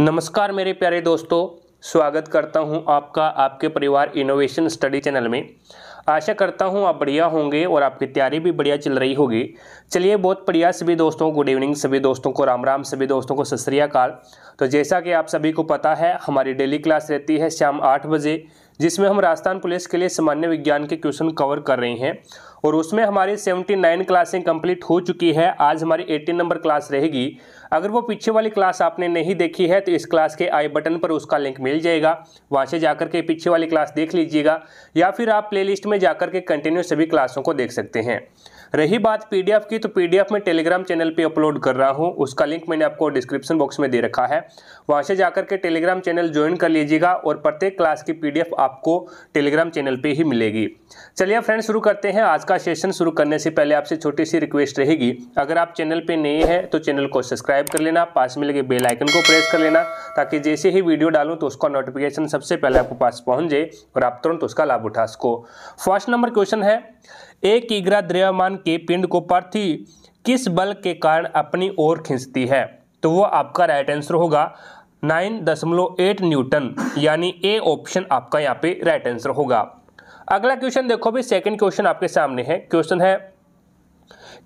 नमस्कार मेरे प्यारे दोस्तों स्वागत करता हूं आपका आपके परिवार इनोवेशन स्टडी चैनल में आशा करता हूं आप बढ़िया होंगे और आपकी तैयारी भी बढ़िया चल रही होगी चलिए बहुत बढ़िया सभी दोस्तों गुड इवनिंग सभी दोस्तों को राम राम सभी दोस्तों को सत तो जैसा कि आप सभी को पता है हमारी डेली क्लास रहती है शाम आठ बजे जिसमें हम राजस्थान पुलिस के लिए सामान्य विज्ञान के क्वेश्चन कवर कर रहे हैं और उसमें हमारी 79 क्लासें कंप्लीट हो चुकी है आज हमारी 18 नंबर क्लास रहेगी अगर वो पीछे वाली क्लास आपने नहीं देखी है तो इस क्लास के आई बटन पर उसका लिंक मिल जाएगा वहाँ से जाकर के पीछे वाली क्लास देख लीजिएगा या फिर आप प्लेलिस्ट में जाकर के कंटिन्यू सभी क्लासों को देख सकते हैं रही बात पीडीएफ की तो पीडीएफ में टेलीग्राम चैनल पे अपलोड कर रहा हूँ उसका लिंक मैंने आपको डिस्क्रिप्शन बॉक्स में दे रखा है वहाँ से जाकर के टेलीग्राम चैनल ज्वाइन कर लीजिएगा और प्रत्येक क्लास की पी आपको टेलीग्राम चैनल पर ही मिलेगी चलिए फ्रेंड शुरू करते हैं आज का सेशन शुरू करने से पहले आपसे छोटी सी रिक्वेस्ट रहेगी अगर आप चैनल पर नए हैं तो चैनल को सब्सक्राइब कर लेना पास में लगे बेलाइकन को प्रेस कर लेना ताकि जैसे ही वीडियो डालूँ तो उसका नोटिफिकेशन सबसे पहले आपके पास पहुँच जाए और आप तुरंत उसका लाभ उठा सको फर्स्ट नंबर क्वेश्चन है एक ईग्रा द्रव्यमान के पिंड को पृथ्वी किस बल के कारण अपनी ओर खींचती है तो वो आपका राइट आंसर होगा नाइन दशमलव एट न्यूटन यानी ए ऑप्शन आपका यहाँ पे राइट आंसर होगा अगला क्वेश्चन देखो भी सेकंड क्वेश्चन आपके सामने है क्वेश्चन है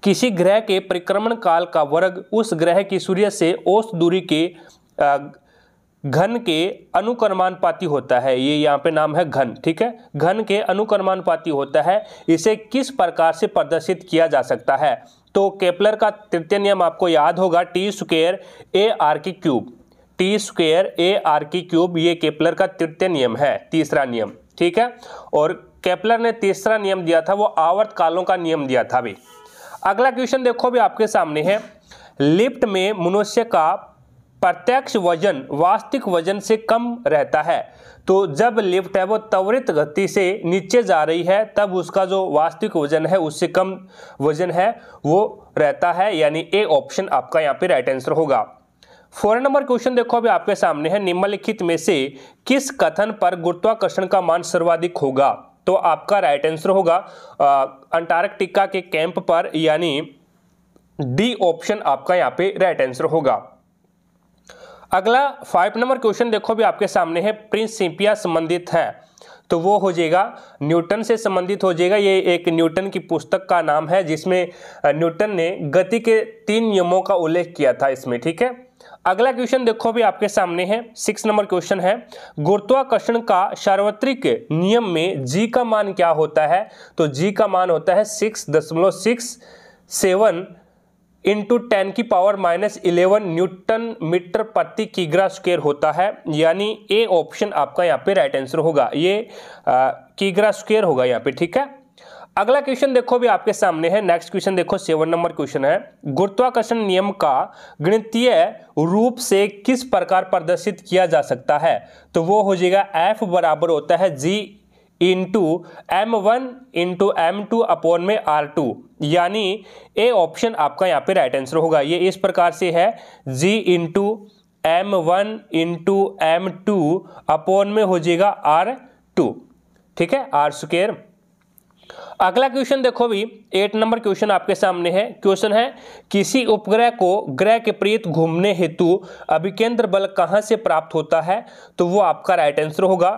किसी ग्रह के परिक्रमण काल का वर्ग उस ग्रह की सूर्य से औस्त दूरी के घन के अनुकर्मानुपाती होता है ये यहाँ पे नाम है घन ठीक है घन के अनुकर्मानुपाती होता है इसे किस प्रकार से प्रदर्शित किया जा सकता है तो केपलर का तृतीय नियम आपको याद होगा टी स्क्र ए आर की cube T square A R की क्यूब ये केपलर का तृतीय नियम है तीसरा नियम ठीक है और केपलर ने तीसरा नियम दिया था वो आवर्त कालों का नियम दिया था अभी अगला क्वेश्चन देखो भी आपके सामने है लिफ्ट में मनुष्य का प्रत्यक्ष वजन वास्तविक वजन से कम रहता है तो जब लिफ्ट है वो त्वरित गति से नीचे जा रही है तब उसका जो वास्तविक वजन है उससे कम वजन है वो रहता है यानी ए ऑप्शन आपका यहाँ पे राइट आंसर होगा फोर नंबर क्वेश्चन देखो अभी आपके सामने है निम्नलिखित में से किस कथन पर गुरुत्वाकर्षण का मान सर्वाधिक होगा तो आपका राइट आंसर होगा अंटार्कटिका के कैंप पर यानी डी ऑप्शन आपका यहाँ पे राइट आंसर होगा अगला फाइव नंबर क्वेश्चन देखो भी आपके सामने है प्रिंसिपिया संबंधित है तो वो हो जाएगा न्यूटन से संबंधित हो जाएगा ये एक न्यूटन की पुस्तक का नाम है जिसमें न्यूटन ने गति के तीन नियमों का उल्लेख किया था इसमें ठीक है अगला क्वेश्चन देखो भी आपके सामने है सिक्स नंबर क्वेश्चन है गुरुत्वाकर्षण का सार्वत्रिक नियम में जी का मान क्या होता है तो जी का मान होता है सिक्स दशमलव सिक्स सेवन इंटू टेन की power minus eleven newton metre प्रति किग्रा स्क्वेयर होता है यानी ए ऑप्शन आपका यहाँ पे राइट आंसर होगा ये किग्रा स्क्वेयर होगा यहाँ पे ठीक है अगला क्वेश्चन देखो भी आपके सामने है नेक्स्ट क्वेश्चन देखो सेवन नंबर क्वेश्चन है गुरुत्वाकर्षण नियम का गणितीय रूप से किस प्रकार प्रदर्शित किया जा सकता है तो वो हो जाएगा एफ बराबर होता है G into M one into M two upon में आर टू यानी ए ऑप्शन आपका यहाँ पे राइट आंसर होगा ये इस प्रकार से है G into M one into M two upon में हो जाएगा आर टू ठीक है आर स्क्र अगला क्वेश्चन देखो भी एट नंबर क्वेश्चन आपके सामने है क्वेश्चन है किसी उपग्रह को ग्रह के प्रीत घूमने हेतु अभिकेंद्र बल कहाँ से प्राप्त होता है तो वो आपका राइट आंसर होगा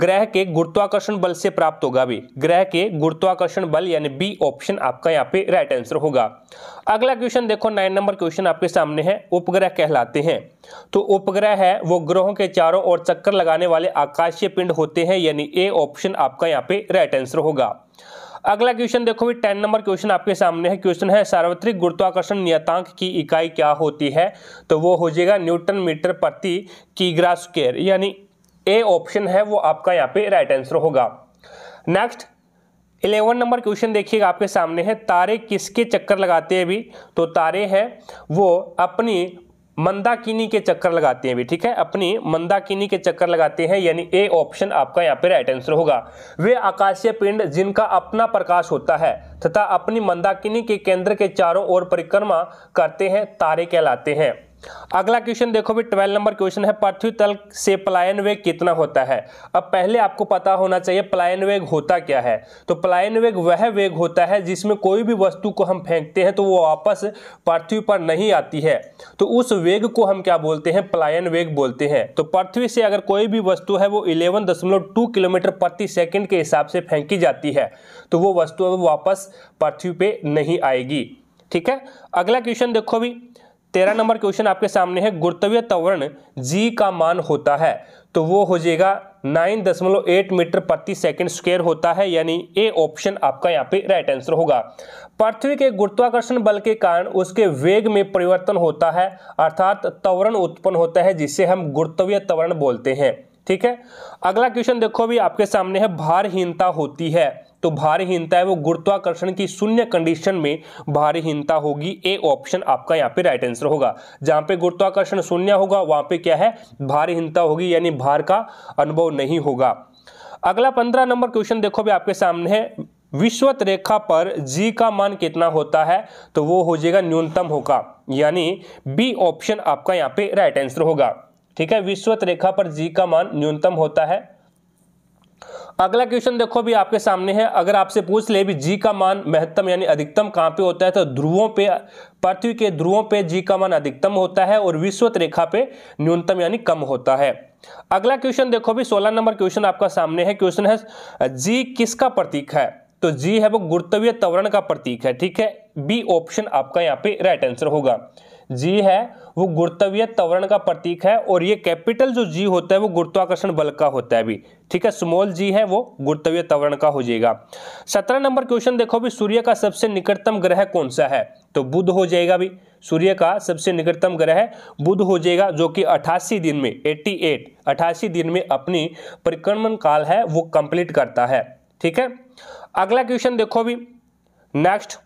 ग्रह के गुरुत्वाकर्षण बल से प्राप्त होगा भी ग्रह के गुरुत्वाकर्षण बल यानी बी ऑप्शन आपका यहाँ पे राइट आंसर होगा अगला क्वेश्चन देखो नाइन नंबर क्वेश्चन आपके सामने है उपग्रह कहलाते हैं तो उपग्रह है वो ग्रहों के चारों ओर चक्कर लगाने वाले आकाशीय पिंड होते हैं यानी ए ऑप्शन आपका यहाँ पे राइट आंसर होगा अगला क्वेश्चन देखो भी टेन नंबर क्वेश्चन आपके सामने है क्वेश्चन है सार्वत्रिक गुरुत्वाकर्षण नियतांक की इकाई क्या होती है तो वो हो जाएगा न्यूटन मीटर प्रति कीग्रा स्क्वेयर यानी ए ऑप्शन है वो आपका यहाँ पे राइट आंसर होगा नेक्स्ट इलेवन नंबर क्वेश्चन देखिएगा आपके सामने है तारे किसके चक्कर लगाते हैं अभी तो तारे हैं वो अपनी मंदाकिनी के चक्कर लगाते हैं भी ठीक है अपनी मंदाकिनी के चक्कर लगाते हैं यानी ए ऑप्शन आपका यहाँ पे राइट आंसर होगा वे आकाशीय पिंड जिनका अपना प्रकाश होता है तथा अपनी मंदाकिनी के केंद्र के चारों ओर परिक्रमा करते हैं तारे कहलाते हैं अगला क्वेश्चन देखो भी ट्वेल्व नंबर क्वेश्चन है पृथ्वी तल से पलायन वेग कितना होता है अब पहले आपको पता होना चाहिए पलायन वेग होता क्या है तो पलायन वेग वह वेग होता है जिसमें कोई भी वस्तु को हम फेंकते हैं तो वो वापस पृथ्वी पर नहीं आती है तो उस वेग को हम क्या बोलते हैं पलायन वेग बोलते हैं तो पृथ्वी से अगर कोई भी वस्तु है वो इलेवन किलोमीटर प्रति सेकेंड के हिसाब से फेंकी जाती है तो वो वस्तु अब वापस पृथ्वी पर नहीं आएगी ठीक है अगला क्वेश्चन देखो भी तेरह नंबर क्वेश्चन आपके सामने है गुरुत्वीय त्वरण जी का मान होता है तो वो हो जाएगा नाइन दशमलव एट मीटर प्रति सेकंड स्क्वायर होता है यानी ए ऑप्शन आपका यहाँ पे राइट आंसर होगा पृथ्वी के गुरुत्वाकर्षण बल के कारण उसके वेग में परिवर्तन होता है अर्थात त्वरण उत्पन्न होता है जिसे हम गुरुत्वीय त्वरण बोलते हैं ठीक है अगला क्वेश्चन देखो अभी आपके सामने है भारहीनता होती है तो भारीहीनता है वो गुरुत्वाकर्षण की शून्य कंडीशन में भारीहीनता होगी ए ऑप्शन आपका यहाँ पे राइट आंसर होगा जहाँ पे गुरुत्वाकर्षण शून्य होगा वहाँ पे क्या है भारीहीनता होगी यानी भार का अनुभव नहीं होगा अगला पंद्रह नंबर क्वेश्चन देखो भी आपके सामने है विश्वत रेखा पर जी का मान कितना होता है तो वो हो जाएगा न्यूनतम होगा यानी बी ऑप्शन आपका यहाँ पे राइट आंसर होगा ठीक है विश्वत रेखा पर जी का मान न्यूनतम होता है अगला क्वेश्चन देखो भी आपके सामने है अगर आपसे पूछ ले भी जी का मान महत्तम यानी अधिकतम कहाँ पे होता है तो ध्रुवों पे पृथ्वी के ध्रुवों पे जी का मान अधिकतम होता है और विश्वत रेखा पे न्यूनतम यानी कम होता है अगला क्वेश्चन देखो भी सोलह नंबर क्वेश्चन आपका सामने है क्वेश्चन है जी किसका प्रतीक है तो जी है वो गुरुत्वीय त्वरण का प्रतीक है ठीक है बी ऑप्शन आपका यहाँ पे राइट आंसर होगा जी है वो गुरुत्वीय त्वरण का प्रतीक है और ये कैपिटल जो जी होता है वो गुरुत्वाकर्षण बल का होता है अभी ठीक है स्मॉल जी है वो गुरुत्वीय त्वरण का हो जाएगा सत्रह नंबर क्वेश्चन देखो भी सूर्य का सबसे निकटतम ग्रह कौन सा है तो बुध हो जाएगा भी सूर्य का सबसे निकटतम ग्रह बुध हो जाएगा जो कि 88 दिन में 88 88 दिन में अपनी परिक्रमण काल है वो कंप्लीट करता है ठीक है अगला क्वेश्चन देखो भी नेक्स्ट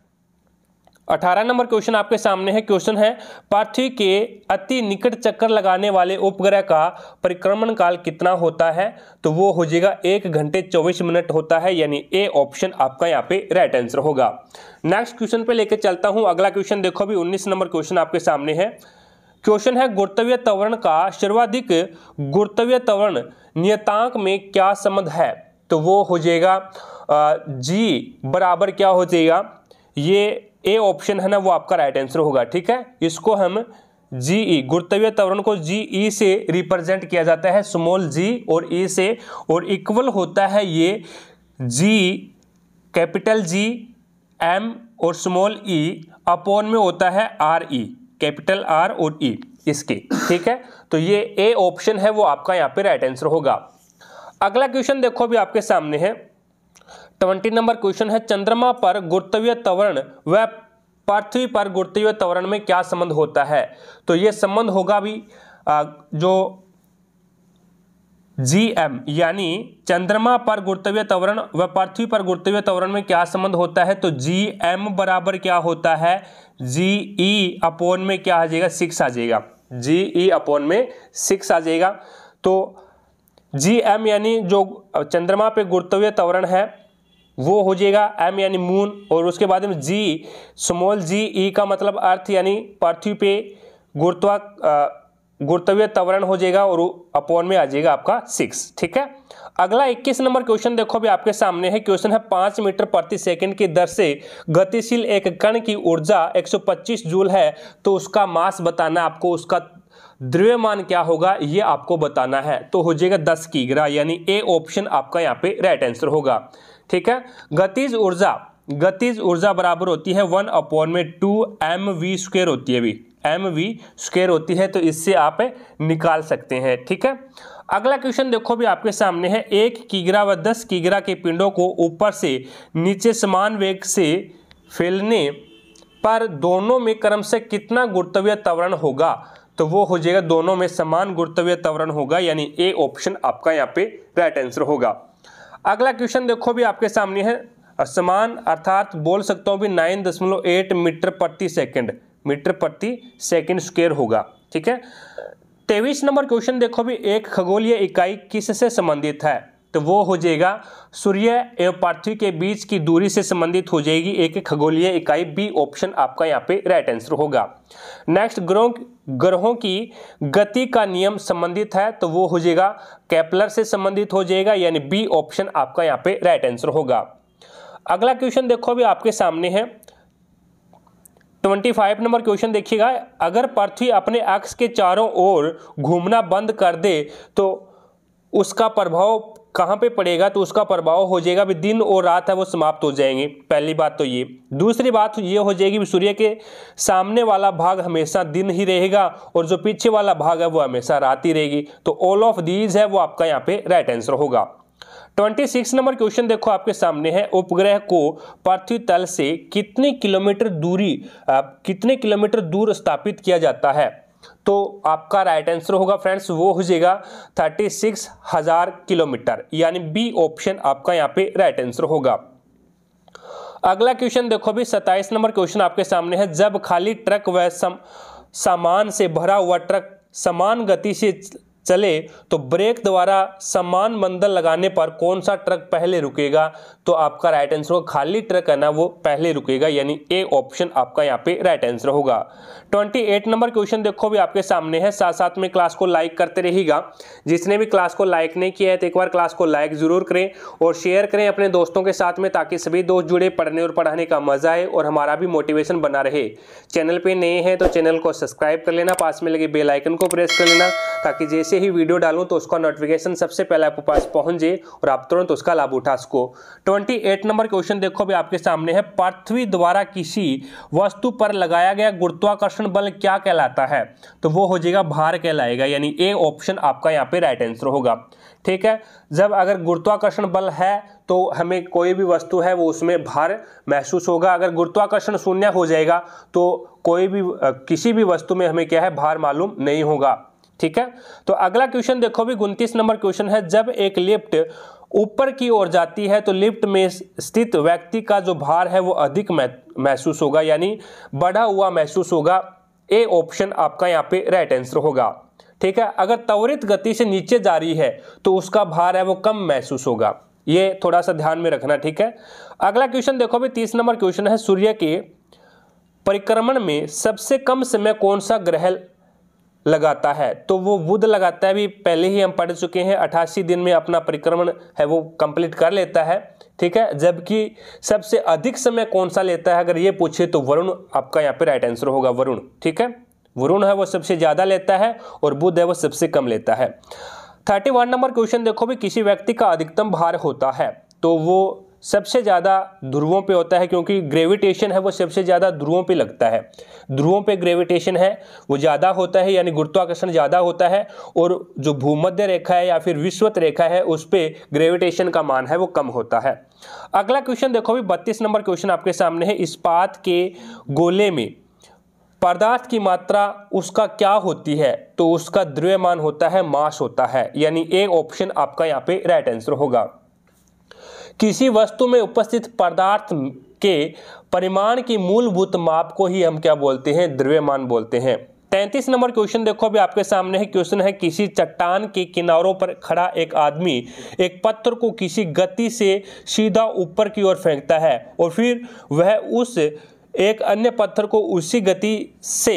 अठारह नंबर क्वेश्चन आपके सामने है क्वेश्चन है पार्थिव के अति निकट चक्कर लगाने वाले उपग्रह का परिक्रमण काल कितना होता है तो वो हो जाएगा एक घंटे चौबीस मिनट होता है यानी ए ऑप्शन आपका यहाँ पे राइट आंसर होगा नेक्स्ट क्वेश्चन पे लेकर चलता हूँ अगला क्वेश्चन देखो अभी उन्नीस नंबर क्वेश्चन आपके सामने है क्वेश्चन है गुरुत्वीय त्वरण का सर्वाधिक गुरुत्वीय त्वरण नियतांक में क्या संबंध है तो वो हो जाएगा जी बराबर क्या हो जाएगा ये ए ऑप्शन है ना वो आपका राइट आंसर होगा ठीक है इसको हम जी ई e, गुरुत्वीय त्वरण को जी ई e से रिप्रेजेंट किया जाता है स्मॉल जी और ई से और इक्वल होता है ये जी कैपिटल जी एम और स्मॉल ई अपॉन में होता है आर ई कैपिटल आर और ई e, इसके ठीक है तो ये ए ऑप्शन है वो आपका यहाँ पे राइट आंसर होगा अगला क्वेश्चन देखो अभी आपके सामने है ट्वेंटी नंबर क्वेश्चन है चंद्रमा पर गुरुत्वीय त्वरण व पृथ्वी पर गुरुत्वीय त्वरण में क्या संबंध होता है तो ये संबंध होगा भी जो जी एम यानी चंद्रमा पर गुरुत्वीय त्वरण व पृथ्वी पर गुरुत्वीय त्वरण में क्या संबंध होता है तो जी एम बराबर क्या होता है जी ई e अपोन में क्या आ जाएगा सिक्स आ जाएगा जी ई e अपोन में सिक्स आ जाएगा तो जी एम यानी जो चंद्रमा पे गुरुत्वीय त्वरण है वो हो जाएगा एम यानी मून और उसके बाद में जी स्मॉल जी ई का मतलब अर्थ यानी पृथ्वी पे गुरुत्वा गुरुत्वीय त्वरण हो जाएगा और अपॉन में आ जाएगा आपका सिक्स ठीक है अगला 21 नंबर क्वेश्चन देखो भी आपके सामने है क्वेश्चन है पांच मीटर प्रति सेकंड की दर से गतिशील एक कण की ऊर्जा 125 जूल है तो उसका मास बताना आपको उसका द्रव्यमान क्या होगा ये आपको बताना है तो हो जाएगा दस की ग्रह यानी ए ऑप्शन आपका यहाँ पे राइट आंसर होगा ठीक है गतिज ऊर्जा गतिज ऊर्जा बराबर होती है वन अपॉन में टू एम वी स्क्वेयर होती है भी एम वी स्क्वेयर होती है तो इससे आप निकाल सकते हैं ठीक है अगला क्वेश्चन देखो भी आपके सामने है एक किगरा व दस किगरा के पिंडों को ऊपर से नीचे समान वेग से फैलने पर दोनों में क्रम से कितना गुरुत्वीय त्वरण होगा तो वो हो जाएगा दोनों में समान गुरुत्वीय त्वरण होगा यानी ए ऑप्शन आपका यहाँ पे राइट आंसर होगा अगला क्वेश्चन देखो भी आपके सामने है समान अर्थात बोल सकता हूँ भी नाइन दशमलव एट मीटर प्रति सेकंड मीटर प्रति सेकंड स्क्वेयर होगा ठीक है तेईस नंबर क्वेश्चन देखो भी एक खगोलीय इकाई किस से संबंधित है तो वो हो जाएगा सूर्य एवं पृथ्वी के बीच की दूरी से संबंधित हो जाएगी एक खगोलीय इकाई बी ऑप्शन आपका यहाँ पे राइट आंसर होगा नेक्स्ट ग्रहों ग्रहों की गति का नियम संबंधित है तो वो हो जाएगा कैपलर से संबंधित हो जाएगा यानी बी ऑप्शन आपका यहाँ पे राइट आंसर होगा अगला क्वेश्चन देखो अभी आपके सामने है ट्वेंटी फाइव नंबर क्वेश्चन देखिएगा अगर पृथ्वी अपने अक्ष के चारों ओर घूमना बंद कर दे तो उसका प्रभाव कहाँ पे पड़ेगा तो उसका प्रभाव हो जाएगा भी दिन और रात है वो समाप्त हो जाएंगे पहली बात तो ये दूसरी बात ये हो जाएगी सूर्य के सामने वाला भाग हमेशा दिन ही रहेगा और जो पीछे वाला भाग है वो हमेशा रात ही रहेगी तो ऑल ऑफ दीज है वो आपका यहाँ पे राइट आंसर होगा ट्वेंटी सिक्स नंबर क्वेश्चन देखो आपके सामने है उपग्रह को पृथ्वी तल से कितने किलोमीटर दूरी कितने किलोमीटर दूर स्थापित किया जाता है तो आपका राइट आंसर होगा फ्रेंड्स वो हो जाएगा थर्टी सिक्स हजार किलोमीटर यानी बी ऑप्शन आपका यहाँ पे राइट आंसर होगा अगला क्वेश्चन देखो अभी सत्ताईस नंबर क्वेश्चन आपके सामने है जब खाली ट्रक व सामान से भरा हुआ ट्रक समान गति से चले तो ब्रेक द्वारा समान मंदन लगाने पर कौन सा ट्रक पहले रुकेगा तो आपका राइट आंसर होगा खाली ट्रक है ना वो पहले रुकेगा यानी ए ऑप्शन आपका यहाँ पे राइट आंसर होगा 28 नंबर क्वेश्चन देखो भी आपके सामने है साथ साथ में क्लास को लाइक करते रहेगा जिसने भी क्लास को लाइक नहीं किया है तो एक बार क्लास को लाइक ज़रूर करें और शेयर करें अपने दोस्तों के साथ में ताकि सभी दोस्त जुड़े पढ़ने और पढ़ाने का मज़ा आए और हमारा भी मोटिवेशन बना रहे चैनल पर नए हैं तो चैनल को सब्सक्राइब कर लेना पास में लगे बेलाइकन को प्रेस कर लेना ताकि जैसे जैसे ही वीडियो डालूँ तो उसका नोटिफिकेशन सबसे पहले आपके पास पहुँच जाए और आप तुरंत तो उसका लाभ उठा सको ट्वेंटी एट नंबर क्वेश्चन देखो भी आपके सामने है पृथ्वी द्वारा किसी वस्तु पर लगाया गया गुरुत्वाकर्षण बल क्या कहलाता है तो वो हो जाएगा भार कहलाएगा यानी ए ऑप्शन आपका यहाँ पे राइट आंसर होगा ठीक है जब अगर गुरुत्वाकर्षण बल है तो हमें कोई भी वस्तु है वो उसमें भार महसूस होगा अगर गुरुत्वाकर्षण शून्य हो जाएगा तो कोई भी किसी भी वस्तु में हमें क्या है भार मालूम नहीं होगा ठीक है तो अगला क्वेश्चन देखो भी उनतीस नंबर क्वेश्चन है जब एक लिफ्ट ऊपर की ओर जाती है तो लिफ्ट में स्थित व्यक्ति का जो भार है वो अधिक महसूस होगा यानी बढ़ा हुआ महसूस होगा ए ऑप्शन आपका यहाँ पे राइट आंसर होगा ठीक है अगर त्वरित गति से नीचे जा रही है तो उसका भार है वो कम महसूस होगा ये थोड़ा सा ध्यान में रखना ठीक है अगला क्वेश्चन देखो भी तीस नंबर क्वेश्चन है सूर्य के परिक्रमण में सबसे कम समय कौन सा ग्रह लगाता है तो वो बुध लगाता है भी पहले ही हम पढ़ चुके हैं अठासी दिन में अपना परिक्रमण है वो कंप्लीट कर लेता है ठीक है जबकि सबसे अधिक समय कौन सा लेता है अगर ये पूछे तो वरुण आपका यहाँ पे राइट आंसर होगा वरुण ठीक है वरुण है वो सबसे ज़्यादा लेता है और बुध है वो सबसे कम लेता है थर्टी वन नंबर क्वेश्चन देखो भी किसी व्यक्ति का अधिकतम भार होता है तो वो सबसे ज़्यादा ध्रुवों पे होता है क्योंकि ग्रेविटेशन है वो सबसे ज़्यादा ध्रुवों पे लगता है ध्रुवों पे ग्रेविटेशन है वो ज़्यादा होता है यानी गुरुत्वाकर्षण ज़्यादा होता है और जो भूमध्य रेखा है या फिर विश्वत रेखा है उस पर ग्रेविटेशन का मान है वो कम होता है अगला क्वेश्चन देखो अभी बत्तीस नंबर क्वेश्चन आपके सामने है इस्पात के गोले में पदार्थ की मात्रा उसका क्या होती है तो उसका द्रव्यमान होता है मास होता है यानी ए ऑप्शन आपका यहाँ पे राइट आंसर होगा किसी वस्तु में उपस्थित पदार्थ के परिमाण की मूलभूत माप को ही हम क्या बोलते हैं द्रव्यमान बोलते हैं तैंतीस नंबर क्वेश्चन देखो अभी आपके सामने है क्वेश्चन है किसी चट्टान के किनारों पर खड़ा एक आदमी एक पत्थर को किसी गति से सीधा ऊपर की ओर फेंकता है और फिर वह उस एक अन्य पत्थर को उसी गति से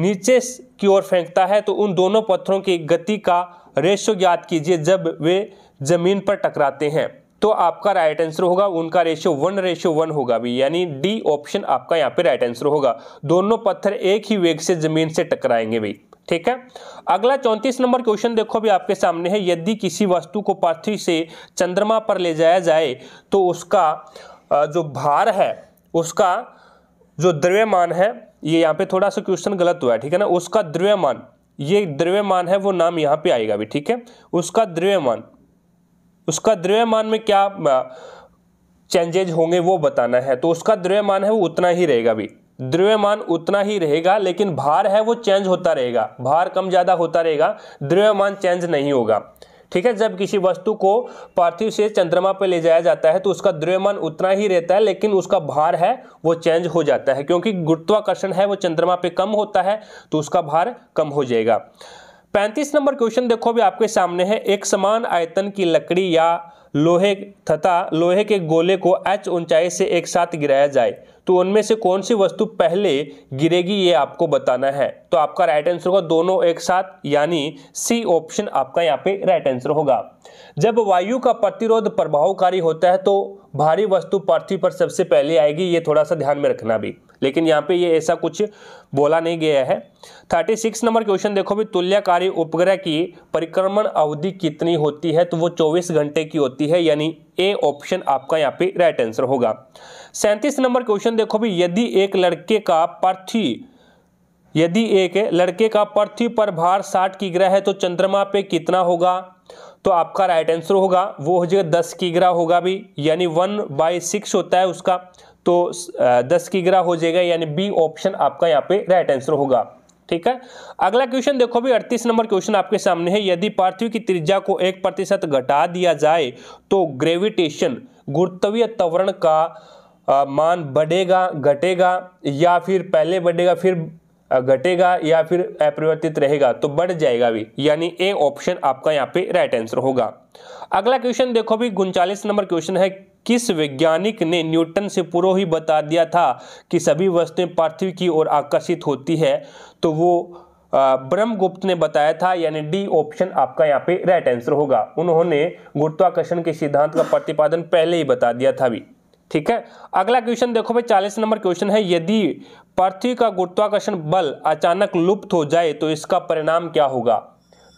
नीचे की ओर फेंकता है तो उन दोनों पत्थरों की गति का रेशो ज्ञात कीजिए जब वे जमीन पर टकराते हैं तो आपका राइट आंसर होगा उनका रेशियो वन रेशियो वन होगा भी यानी डी ऑप्शन आपका यहाँ पे राइट आंसर होगा दोनों पत्थर एक ही वेग से जमीन से टकराएंगे भी ठीक है अगला चौंतीस नंबर क्वेश्चन देखो भी आपके सामने है यदि किसी वस्तु को पृथ्वी से चंद्रमा पर ले जाया जाए तो उसका जो भार है उसका जो द्रव्यमान है ये यहाँ पे थोड़ा सा क्वेश्चन गलत हुआ है ठीक है ना उसका द्रव्यमान ये द्रव्यमान है वो नाम यहाँ पे आएगा भी ठीक है उसका द्रव्यमान उसका द्रव्यमान में क्या चेंजेज होंगे वो बताना है तो उसका द्रव्यमान है वो उतना ही रहेगा भी द्रव्यमान उतना ही रहेगा लेकिन भार है वो चेंज होता रहेगा भार कम ज़्यादा होता रहेगा द्रव्यमान चेंज नहीं होगा ठीक है जब किसी वस्तु को पार्थिव से चंद्रमा पर ले जाया जाता है तो उसका द्रव्यमान उतना ही रहता है लेकिन उसका भार है वो चेंज हो जाता है क्योंकि गुरुत्वाकर्षण है वो चंद्रमा पे कम होता है तो उसका भार कम हो जाएगा पैंतीस नंबर क्वेश्चन देखो भी आपके सामने है एक समान आयतन की लकड़ी या लोहे तथा लोहे के गोले को एच ऊंचाई से एक साथ गिराया जाए तो उनमें से कौन सी वस्तु पहले गिरेगी ये आपको बताना है तो आपका राइट आंसर होगा दोनों एक साथ यानी सी ऑप्शन आपका यहाँ पे राइट आंसर होगा जब वायु का प्रतिरोध प्रभावकारी होता है तो भारी वस्तु पृथ्वी पर सबसे पहले आएगी ये थोड़ा सा ध्यान में रखना भी लेकिन यहाँ पे ये ऐसा कुछ बोला नहीं गया है थर्टी सिक्स नंबर क्वेश्चन देखो भी तुल्यकारी उपग्रह की परिक्रमण अवधि कितनी होती है तो वो चौबीस घंटे की होती है यानी ए ऑप्शन आपका यहाँ पे राइट आंसर होगा सैंतीस नंबर क्वेश्चन देखो भी यदि एक लड़के का पार्थी यदि एक लड़के का पृथ्वी पर भार साठ की ग्रह है तो चंद्रमा पे कितना होगा तो आपका राइट आंसर होगा वो हो जाएगा दस की ग्रह होगा भी यानी वन बाई सिक्स होता है उसका तो दस की ग्रह हो जाएगा यानी बी ऑप्शन आपका यहाँ पे राइट आंसर होगा ठीक है अगला क्वेश्चन देखो भी 38 नंबर क्वेश्चन आपके सामने है यदि पार्थिव की त्रिज्या को एक प्रतिशत घटा दिया जाए तो ग्रेविटेशन गुरुत्वीय त्वरण का आ, मान बढ़ेगा घटेगा या फिर पहले बढ़ेगा फिर घटेगा या फिर अपरिवर्तित रहेगा तो बढ़ जाएगा भी यानी ए ऑप्शन आपका यहाँ पे राइट आंसर होगा अगला क्वेश्चन देखो भी उनचालीस नंबर क्वेश्चन है किस वैज्ञानिक ने न्यूटन से पूर्व ही बता दिया था कि सभी वस्तुएं पृथ्वी की ओर आकर्षित होती है तो वो ब्रह्मगुप्त ने बताया था यानी डी ऑप्शन आपका यहाँ पे राइट आंसर होगा उन्होंने गुरुत्वाकर्षण के सिद्धांत का प्रतिपादन पहले ही बता दिया था अभी ठीक है अगला क्वेश्चन देखो भाई चालीस नंबर क्वेश्चन है यदि पृथ्वी का गुरुत्वाकर्षण बल अचानक लुप्त हो जाए तो इसका परिणाम क्या होगा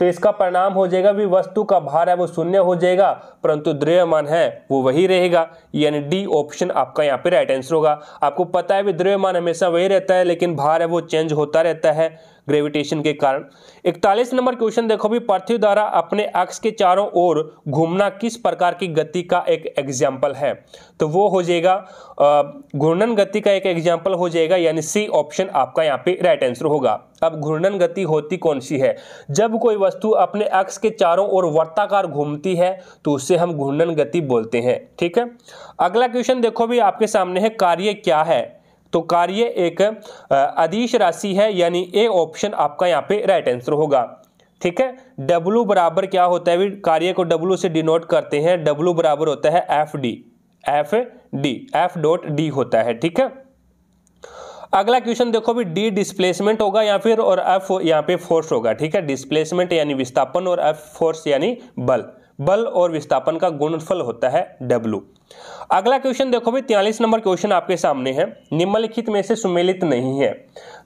तो इसका परिणाम हो जाएगा भी वस्तु का भार है वो शून्य हो जाएगा परंतु द्रव्यमान है वो वही रहेगा यानी डी ऑप्शन आपका यहाँ पे राइट आंसर होगा आपको पता है भी द्रव्यमान हमेशा वही रहता है लेकिन भार है वो चेंज होता रहता है ग्रेविटेशन के कारण इकतालीस नंबर क्वेश्चन देखो भी पृथ्वी द्वारा अपने अक्ष के चारों ओर घूमना किस प्रकार की गति का एक एग्जाम्पल है तो वो हो जाएगा घूर्णन गति का एक एग्जाम्पल हो जाएगा यानी सी ऑप्शन आपका यहाँ पे राइट आंसर होगा अब घूर्णन गति होती कौन सी है जब कोई वस्तु अपने अक्ष के चारों ओर वर्ताकार घूमती है तो उसे हम घूर्णन गति बोलते हैं ठीक है अगला क्वेश्चन देखो भी आपके सामने है कार्य क्या है तो कार्य एक अधीश राशि है यानी ए ऑप्शन आपका यहाँ पे राइट आंसर होगा ठीक है W बराबर क्या होता है कार्य को W से डिनोट करते हैं W बराबर होता है F D F D F dot D होता है ठीक है अगला क्वेश्चन देखो भी डी डिस्प्लेसमेंट होगा या फिर और एफ यहाँ पे फोर्स होगा ठीक है डिस्प्लेसमेंट यानी विस्थापन और एफ फोर्स यानी बल बल और विस्थापन का गुणफल होता है W. अगला क्वेश्चन देखो भाई तियालीस नंबर क्वेश्चन आपके सामने है निम्नलिखित में से सुमेलित नहीं है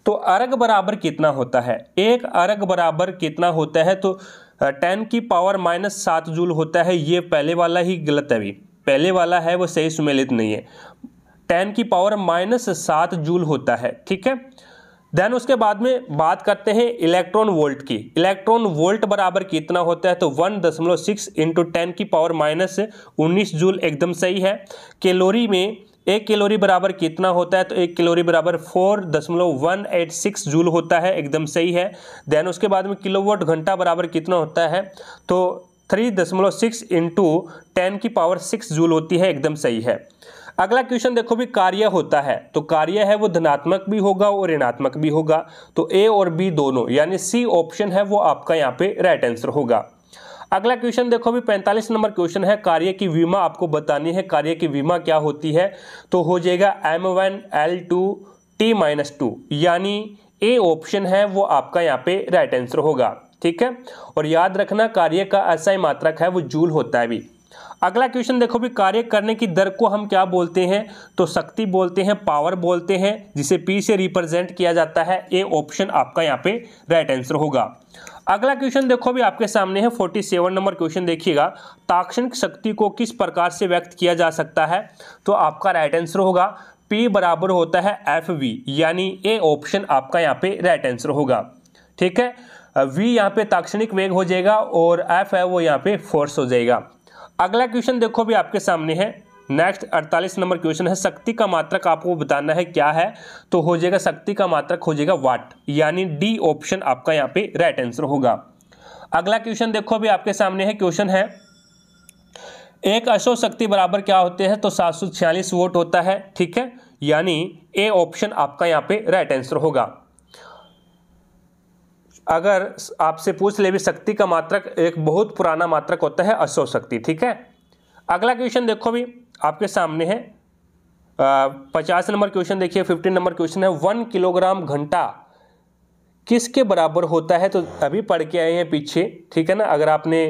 तो अर्घ बराबर कितना होता है एक अर्घ बराबर कितना होता है तो टेन की पावर माइनस सात जूल होता है ये पहले वाला ही गलत है अभी पहले वाला है वो सही सुमेलित नहीं है टेन की पावर माइनस सात जूल होता है ठीक है देन उसके बाद में बात करते हैं इलेक्ट्रॉन वोल्ट की इलेक्ट्रॉन वोल्ट बराबर कितना होता है तो वन दशमलव सिक्स इंटू टेन की पावर माइनस उन्नीस जूल एकदम सही है कैलोरी में एक कैलोरी बराबर कितना होता है तो एक कैलोरी बराबर फोर दशमलव वन एट सिक्स जूल होता है एकदम सही है देन उसके बाद में किलोवाट घंटा बराबर कितना होता है तो थ्री दशमलव सिक्स इंटू टेन की पावर सिक्स जूल होती है एकदम सही है अगला क्वेश्चन देखो भी कार्य होता है तो कार्य है वो धनात्मक भी होगा और ऋणात्मक भी होगा तो ए और बी दोनों यानी सी ऑप्शन है वो आपका यहाँ पे राइट आंसर होगा अगला क्वेश्चन देखो अभी 45 नंबर क्वेश्चन है कार्य की बीमा आपको बतानी है कार्य की बीमा क्या होती है तो हो जाएगा M one L two T minus two यानी ए ऑप्शन है वो आपका यहाँ पे राइट आंसर होगा ठीक है और याद रखना कार्य का ऐसा ही मात्रक है वो जूल होता है भी अगला क्वेश्चन देखो भी कार्य करने की दर को हम क्या बोलते हैं तो शक्ति बोलते हैं पावर बोलते हैं जिसे पी से रिप्रेजेंट किया जाता है ए ऑप्शन आपका यहाँ पे राइट आंसर होगा अगला क्वेश्चन देखो भी आपके सामने है फोर्टी सेवन नंबर क्वेश्चन देखिएगा ताक्षणिक शक्ति को किस प्रकार से व्यक्त किया जा सकता है तो आपका राइट आंसर होगा पी बराबर होता है एफ वी यानी ए ऑप्शन आपका यहाँ पे राइट आंसर होगा ठीक है वी यहाँ पे ताक्षणिक वेग हो जाएगा और एफ है वो यहाँ पे फोर्स हो जाएगा अगला क्वेश्चन देखो अभी आपके सामने है नेक्स्ट अड़तालीस नंबर क्वेश्चन है शक्ति का मात्रक आपको बताना है क्या है तो हो जाएगा शक्ति का मात्रक हो जाएगा वाट यानी डी ऑप्शन आपका यहाँ पे राइट आंसर होगा अगला क्वेश्चन देखो अभी आपके सामने है क्वेश्चन है एक अशो शक्ति बराबर क्या होते हैं तो सात वोट होता है ठीक है यानी ए ऑप्शन आपका यहाँ पे राइट आंसर होगा अगर आपसे पूछ ले भी शक्ति का मात्रक एक बहुत पुराना मात्रक होता है अशो शक्ति ठीक है अगला क्वेश्चन देखो भी आपके सामने है पचास नंबर क्वेश्चन देखिए फिफ्टीन नंबर क्वेश्चन है वन किलोग्राम घंटा किसके बराबर होता है तो अभी पढ़ के आए हैं पीछे ठीक है ना अगर आपने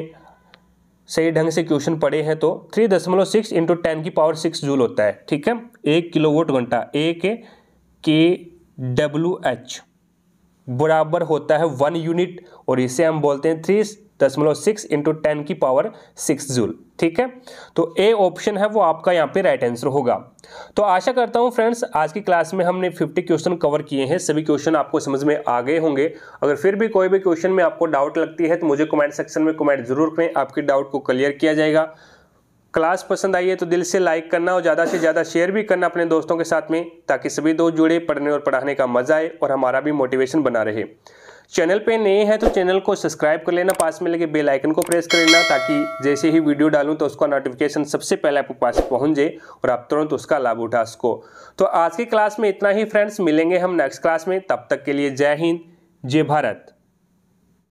सही ढंग से क्वेश्चन पढ़े हैं तो थ्री दशमलव सिक्स इंटू टेन की पावर सिक्स जूल होता है ठीक है एक किलोवोट घंटा ए के के डब्ल्यू एच बराबर होता है वन यूनिट और इसे हम बोलते हैं थ्री दशमलव सिक्स इंटू टेन की पावर सिक्स जूल ठीक है तो ए ऑप्शन है वो आपका यहाँ पे राइट आंसर होगा तो आशा करता हूँ फ्रेंड्स आज की क्लास में हमने 50 क्वेश्चन कवर किए हैं सभी क्वेश्चन आपको समझ में आ गए होंगे अगर फिर भी कोई भी क्वेश्चन में आपको डाउट लगती है तो मुझे कमेंट सेक्शन में कमेंट जरूर करें आपके डाउट को क्लियर किया जाएगा क्लास पसंद आई है तो दिल से लाइक करना और ज़्यादा से ज़्यादा शेयर भी करना अपने दोस्तों के साथ में ताकि सभी दोस्त जुड़े पढ़ने और पढ़ाने का मज़ा आए और हमारा भी मोटिवेशन बना रहे चैनल पे नए हैं तो चैनल को सब्सक्राइब कर लेना पास में लगे बेल आइकन को प्रेस कर लेना ताकि जैसे ही वीडियो डालूं तो उसका नोटिफिकेशन सबसे पहले आपके पास पहुंच जाए और आप तुरंत तो उसका लाभ उठा सको तो आज की क्लास में इतना ही फ्रेंड्स मिलेंगे हम नेक्स्ट क्लास में तब तक के लिए जय हिंद जय भारत